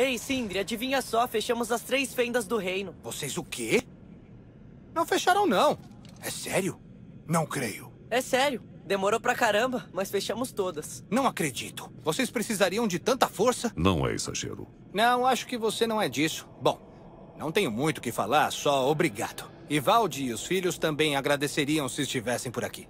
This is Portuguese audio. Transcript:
Ei, Sindri, adivinha só, fechamos as três fendas do reino. Vocês o quê? Não fecharam, não. É sério? Não creio. É sério. Demorou pra caramba, mas fechamos todas. Não acredito. Vocês precisariam de tanta força? Não é exagero. Não, acho que você não é disso. Bom, não tenho muito o que falar, só obrigado. E Valdi e os filhos também agradeceriam se estivessem por aqui.